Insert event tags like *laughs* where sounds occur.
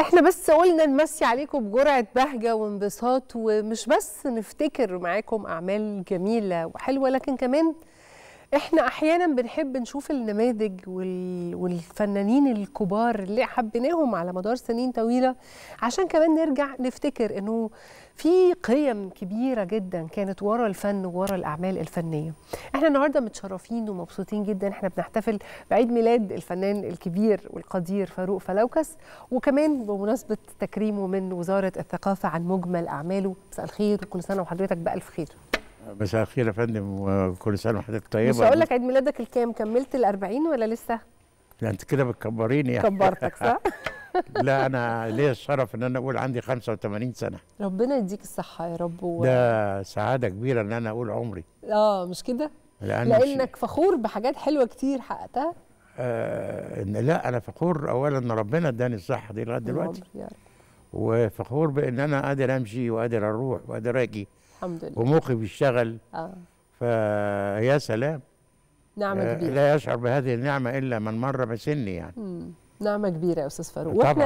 احنا بس قلنا نمسي عليكم بجرعه بهجه وانبساط ومش بس نفتكر معاكم اعمال جميله وحلوه لكن كمان احنا احيانا بنحب نشوف النماذج وال... والفنانين الكبار اللي حبيناهم على مدار سنين طويله عشان كمان نرجع نفتكر انه في قيم كبيره جدا كانت ورا الفن ورا الاعمال الفنيه احنا النهارده متشرفين ومبسوطين جدا احنا بنحتفل بعيد ميلاد الفنان الكبير والقدير فاروق فلوكس وكمان بمناسبه تكريمه من وزاره الثقافه عن مجمل اعماله مساء الخير وكل سنه وحضرتك بالف خير مساء الخير يا فندم وكل سنه وحضرتك طيبه مش هقول لك عيد ميلادك الكام كملت ال 40 ولا لسه؟ لا انت كده بتكبريني يعني كبرتك صح؟ *laughs* لا انا ليا الشرف ان انا اقول عندي 85 سنه ربنا يديك الصحه يا رب و... ده سعاده كبيره ان انا اقول عمري اه مش كده؟ لأن لانك مش... فخور بحاجات حلوه كتير حققتها آه لا انا فخور اولا ان ربنا اداني الصحه دي لغايه دلوقتي يا رب. وفخور بان انا قادر امشي وقادر اروح وقادر اجي الحمد لله ومخي بيشتغل اه فيا سلام نعمه آه، كبيره لا يشعر بهذه النعمه الا من مر بسني يعني مم. نعمه كبيره يا استاذ فاروق